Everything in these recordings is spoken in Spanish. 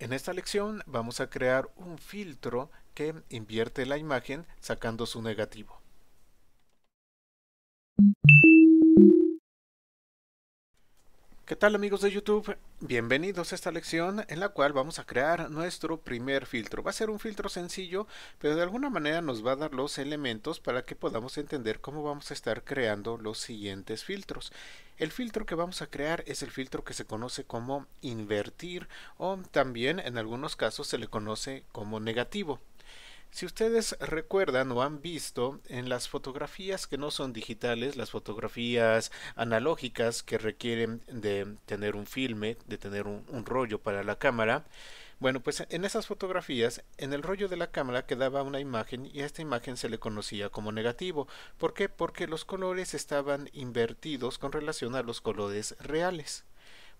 En esta lección vamos a crear un filtro que invierte la imagen sacando su negativo. ¿Qué tal amigos de YouTube? Bienvenidos a esta lección en la cual vamos a crear nuestro primer filtro. Va a ser un filtro sencillo, pero de alguna manera nos va a dar los elementos para que podamos entender cómo vamos a estar creando los siguientes filtros. El filtro que vamos a crear es el filtro que se conoce como invertir o también en algunos casos se le conoce como negativo. Si ustedes recuerdan o han visto en las fotografías que no son digitales, las fotografías analógicas que requieren de tener un filme, de tener un, rollo para la cámara, bueno, pues en esas fotografías, en el rollo de la cámara quedaba una imagen y a esta imagen se le conocía como negativo. ¿Por qué? Porque los colores estaban invertidos con relación a los colores reales.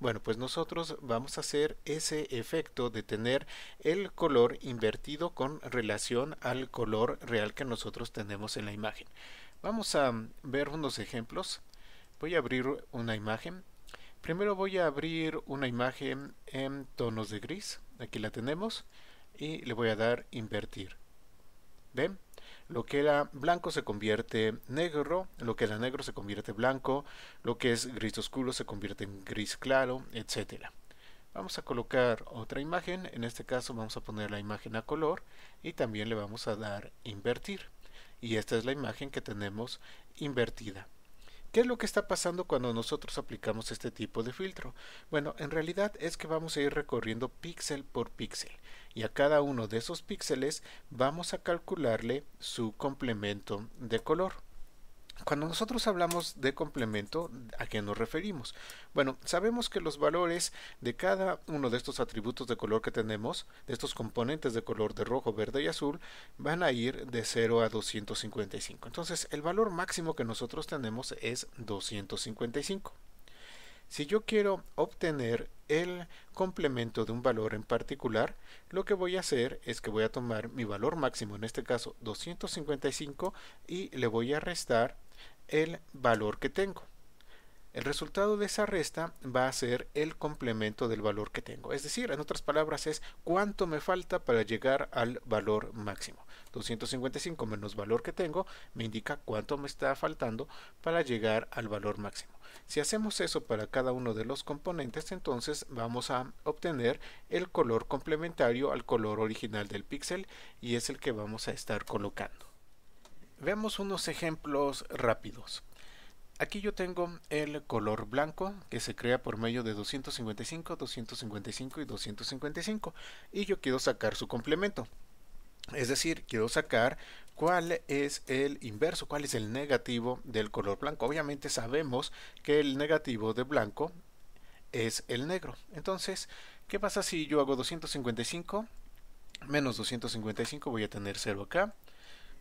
Bueno, pues nosotros vamos a hacer ese efecto de tener el color invertido con relación al color real que nosotros tenemos en la imagen. Vamos a mm, ver unos ejemplos. Voy a abrir una imagen. Primero voy a abrir una imagen en tonos de gris. Aquí la tenemos. Y le voy a dar invertir. ¿Ven? Lo que era blanco se convierte negro, lo que era negro se convierte blanco, lo que es gris oscuro se convierte en gris claro, etc. Vamos a colocar otra imagen, en este caso vamos a poner la imagen a color y también le vamos a dar invertir. Y esta es la imagen que tenemos invertida. ¿Qué es lo que está pasando cuando nosotros aplicamos este tipo de filtro? Bueno, en realidad es que vamos a ir recorriendo píxel por píxel y a cada uno de esos píxeles vamos a calcularle su complemento de color. Cuando nosotros hablamos de complemento, ¿a qué nos referimos? Bueno, sabemos que los valores de cada uno de estos atributos de color que tenemos, de estos componentes de color de rojo, verde y azul, van a ir de 0 a 255. Entonces, el valor máximo que nosotros tenemos es 255. Si yo quiero obtener el complemento de un valor en particular, lo que voy a hacer es que voy a tomar mi valor máximo, en este caso 255, y le voy a restar el valor que tengo. El resultado de esa resta va a ser el complemento del valor que tengo. Es decir, en otras palabras, es cuánto me falta para llegar al valor máximo. 255 menos valor que tengo me indica cuánto me está faltando para llegar al valor máximo. Si hacemos eso para cada uno de los componentes, entonces vamos a obtener el color complementario al color original del píxel y es el que vamos a estar colocando. Veamos unos ejemplos rápidos. Aquí yo tengo el color blanco que se crea por medio de 255, 255 y 255 y yo quiero sacar su complemento. Es decir, quiero sacar cuál es el inverso, cuál es el negativo del color blanco. Obviamente sabemos que el negativo de blanco es el negro. Entonces, ¿qué pasa si yo hago 255 menos 255? Voy a tener 0 acá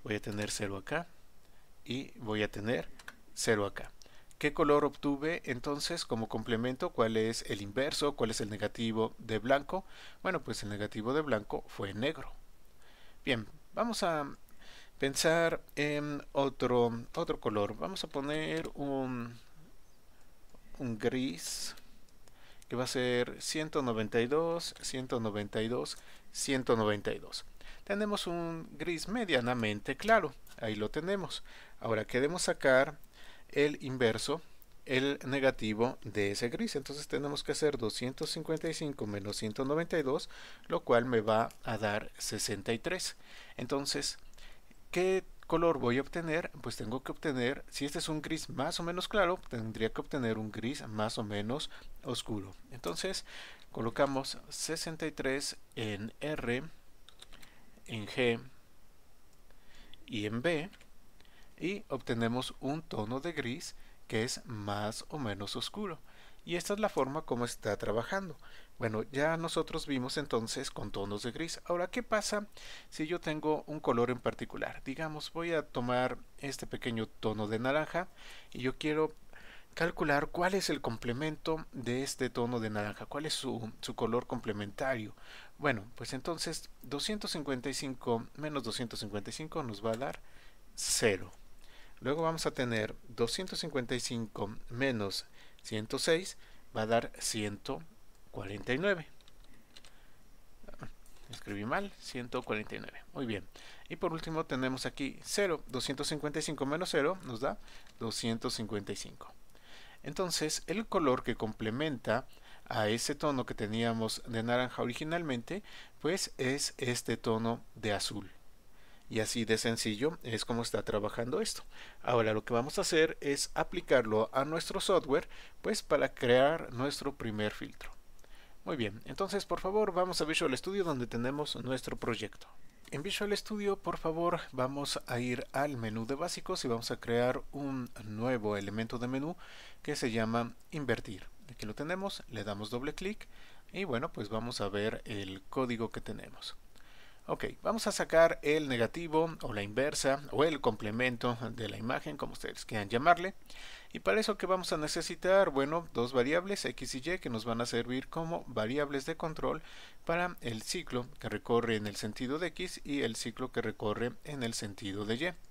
voy a tener 0 acá y voy a tener 0 acá. ¿Qué color obtuve entonces como complemento? ¿Cuál es el inverso? ¿Cuál es el negativo de blanco? Bueno, pues el negativo de blanco fue negro. Bien, vamos a pensar en otro, otro color. Vamos a poner un, un gris que va a ser 192, 192, 192 tenemos un gris medianamente claro. Ahí lo tenemos. Ahora queremos sacar el inverso, el negativo de ese gris. Entonces tenemos que hacer 255 menos 192, lo cual me va a dar 63. Entonces, ¿qué color voy a obtener? Pues tengo que obtener, si este es un gris más o menos claro, tendría que obtener un gris más o menos oscuro. Entonces, colocamos 63 en R en G y en B y obtenemos un tono de gris que es más o menos oscuro. Y esta es la forma como está trabajando. Bueno, ya nosotros vimos entonces con tonos de gris. Ahora, ¿qué pasa si yo tengo un color en particular? Digamos, voy a tomar este pequeño tono de naranja y yo quiero calcular cuál es el complemento de este tono de naranja, cuál es su, color complementario. Bueno, pues entonces 255 menos 255 nos va a dar 0. Luego vamos a tener 255 menos 106 va a dar 149. Escribí mal, 149. Muy bien. Y por último tenemos aquí 0. 255 menos 0 nos da 255. Entonces el color que complementa a ese tono que teníamos de naranja originalmente, pues es este tono de azul. Y así de sencillo es como está trabajando esto. Ahora lo que vamos a hacer es aplicarlo a nuestro software, pues para crear nuestro primer filtro. Muy bien, entonces por favor vamos a Visual Studio donde tenemos nuestro proyecto. En Visual Studio, por favor, vamos a ir al menú de básicos y vamos a crear un nuevo elemento de menú que se llama invertir. Aquí lo tenemos, le damos doble clic y bueno, pues vamos a ver el código que tenemos. Ok, vamos a sacar el negativo o la inversa o el complemento de la imagen, como ustedes quieran llamarle. Y para eso que vamos a necesitar, bueno, dos variables x y y que nos van a servir como variables de control para el ciclo que recorre en el sentido de x y el ciclo que recorre en el sentido de y.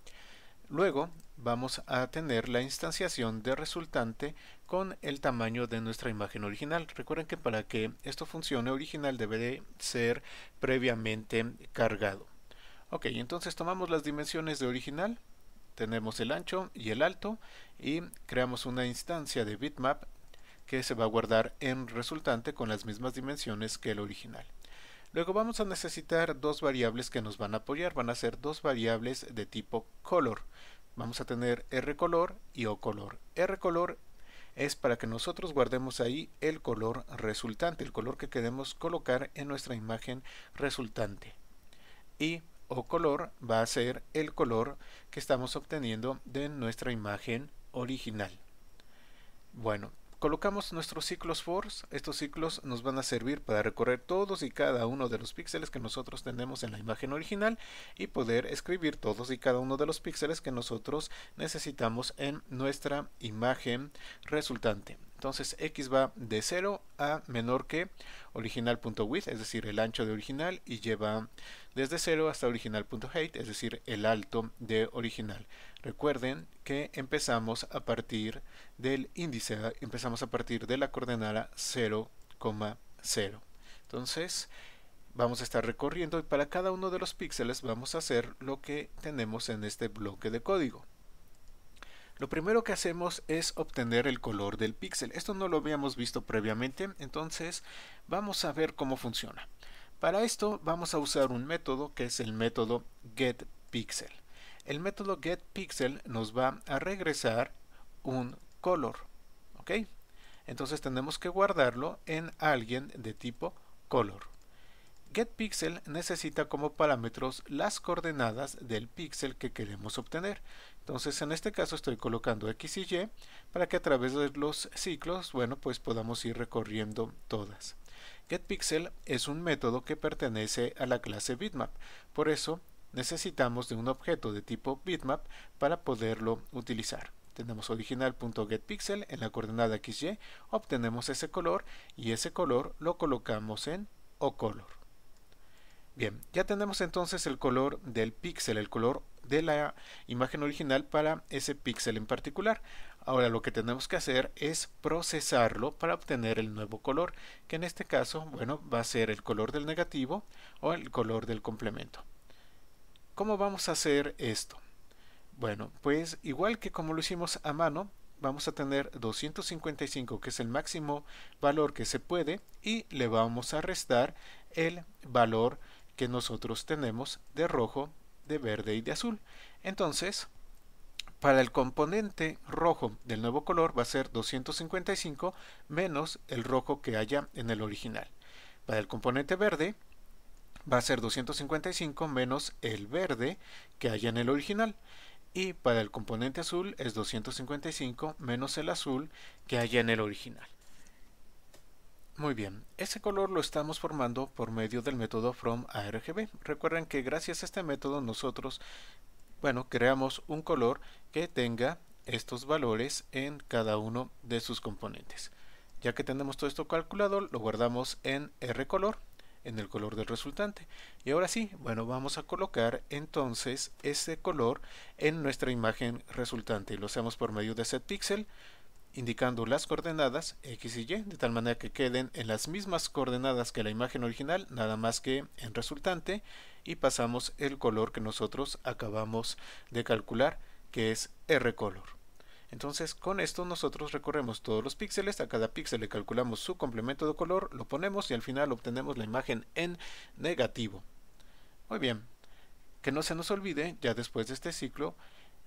Luego vamos a tener la instanciación de resultante con el tamaño de nuestra imagen original. Recuerden que para que esto funcione original debe ser previamente cargado. Ok, entonces tomamos las dimensiones de original, tenemos el ancho y el alto y creamos una instancia de bitmap que se va a guardar en resultante con las mismas dimensiones que el original. Luego vamos a necesitar dos variables que nos van a apoyar, van a ser dos variables de tipo color. Vamos a tener rcolor y ocolor. rcolor es para que nosotros guardemos ahí el color resultante, el color que queremos colocar en nuestra imagen resultante. Y Ocolor va a ser el color que estamos obteniendo de nuestra imagen original. Bueno, Colocamos nuestros ciclos force, estos ciclos nos van a servir para recorrer todos y cada uno de los píxeles que nosotros tenemos en la imagen original y poder escribir todos y cada uno de los píxeles que nosotros necesitamos en nuestra imagen resultante. Entonces x va de 0 a menor que original.width, es decir, el ancho de original y lleva desde 0 hasta original.height, es decir, el alto de original. Recuerden que empezamos a partir del índice, empezamos a partir de la coordenada 0,0. Entonces, vamos a estar recorriendo y para cada uno de los píxeles vamos a hacer lo que tenemos en este bloque de código. Lo primero que hacemos es obtener el color del píxel. Esto no lo habíamos visto previamente, entonces vamos a ver cómo funciona. Para esto vamos a usar un método que es el método getPixel. El método getPixel nos va a regresar un color. ¿Ok? Entonces tenemos que guardarlo en alguien de tipo color. GetPixel necesita como parámetros las coordenadas del píxel que queremos obtener. Entonces en este caso estoy colocando X y Y para que a través de los ciclos, bueno, pues podamos ir recorriendo todas. GetPixel es un método que pertenece a la clase bitmap, por eso necesitamos de un objeto de tipo bitmap para poderlo utilizar. Tenemos original.getPixel en la coordenada xy, obtenemos ese color y ese color lo colocamos en oColor. Bien, ya tenemos entonces el color del píxel, el color de la imagen original para ese píxel en particular. Ahora lo que tenemos que hacer es procesarlo para obtener el nuevo color, que en este caso, bueno, va a ser el color del negativo o el color del complemento. ¿Cómo vamos a hacer esto? Bueno, pues igual que como lo hicimos a mano, vamos a tener 255 que es el máximo valor que se puede y le vamos a restar el valor que nosotros tenemos de rojo, de verde y de azul. Entonces, para el componente rojo del nuevo color va a ser 255 menos el rojo que haya en el original. Para el componente verde va a ser 255 menos el verde que haya en el original. Y para el componente azul es 255 menos el azul que haya en el original. Muy bien, ese color lo estamos formando por medio del método from Recuerden que gracias a este método nosotros bueno, creamos un color que tenga estos valores en cada uno de sus componentes. Ya que tenemos todo esto calculado, lo guardamos en R color, en el color del resultante. Y ahora sí, bueno, vamos a colocar entonces ese color en nuestra imagen resultante. lo hacemos por medio de setPixel, indicando las coordenadas x y y, de tal manera que queden en las mismas coordenadas que la imagen original, nada más que en resultante y pasamos el color que nosotros acabamos de calcular que es r color Entonces con esto nosotros recorremos todos los píxeles, a cada píxel le calculamos su complemento de color, lo ponemos y al final obtenemos la imagen en negativo. Muy bien, que no se nos olvide ya después de este ciclo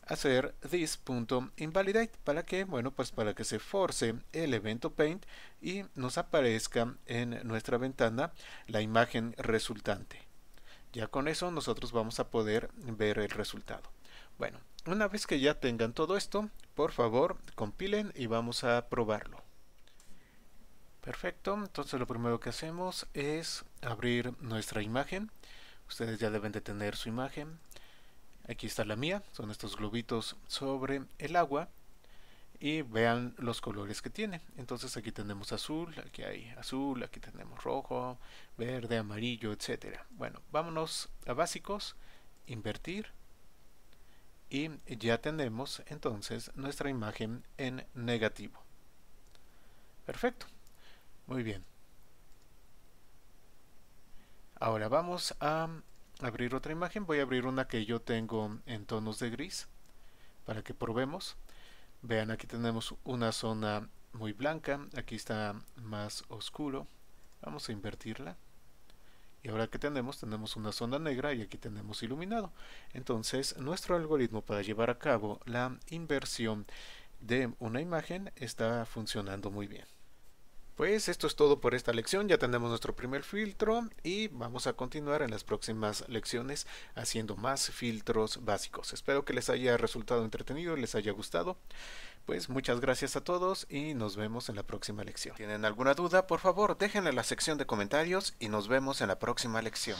hacer this.invalidate para que bueno pues para que se force el evento paint y nos aparezca en nuestra ventana la imagen resultante ya con eso nosotros vamos a poder ver el resultado. Bueno, una vez que ya tengan todo esto, por favor compilen y vamos a probarlo. Perfecto, entonces lo primero que hacemos es abrir nuestra imagen. Ustedes ya deben de tener su imagen. Aquí está la mía, son estos globitos sobre el agua y vean los colores que tiene entonces aquí tenemos azul aquí hay azul aquí tenemos rojo verde amarillo etcétera bueno vámonos a básicos invertir y ya tenemos entonces nuestra imagen en negativo perfecto muy bien ahora vamos a abrir otra imagen voy a abrir una que yo tengo en tonos de gris para que probemos Vean, aquí tenemos una zona muy blanca, aquí está más oscuro. Vamos a invertirla. Y ahora que tenemos, tenemos una zona negra y aquí tenemos iluminado. Entonces, nuestro algoritmo para llevar a cabo la inversión de una imagen está funcionando muy bien. Pues esto es todo por esta lección, ya tenemos nuestro primer filtro y vamos a continuar en las próximas lecciones haciendo más filtros básicos. Espero que les haya resultado entretenido, les haya gustado. Pues muchas gracias a todos y nos vemos en la próxima lección. tienen alguna duda, por favor déjenla en la sección de comentarios y nos vemos en la próxima lección.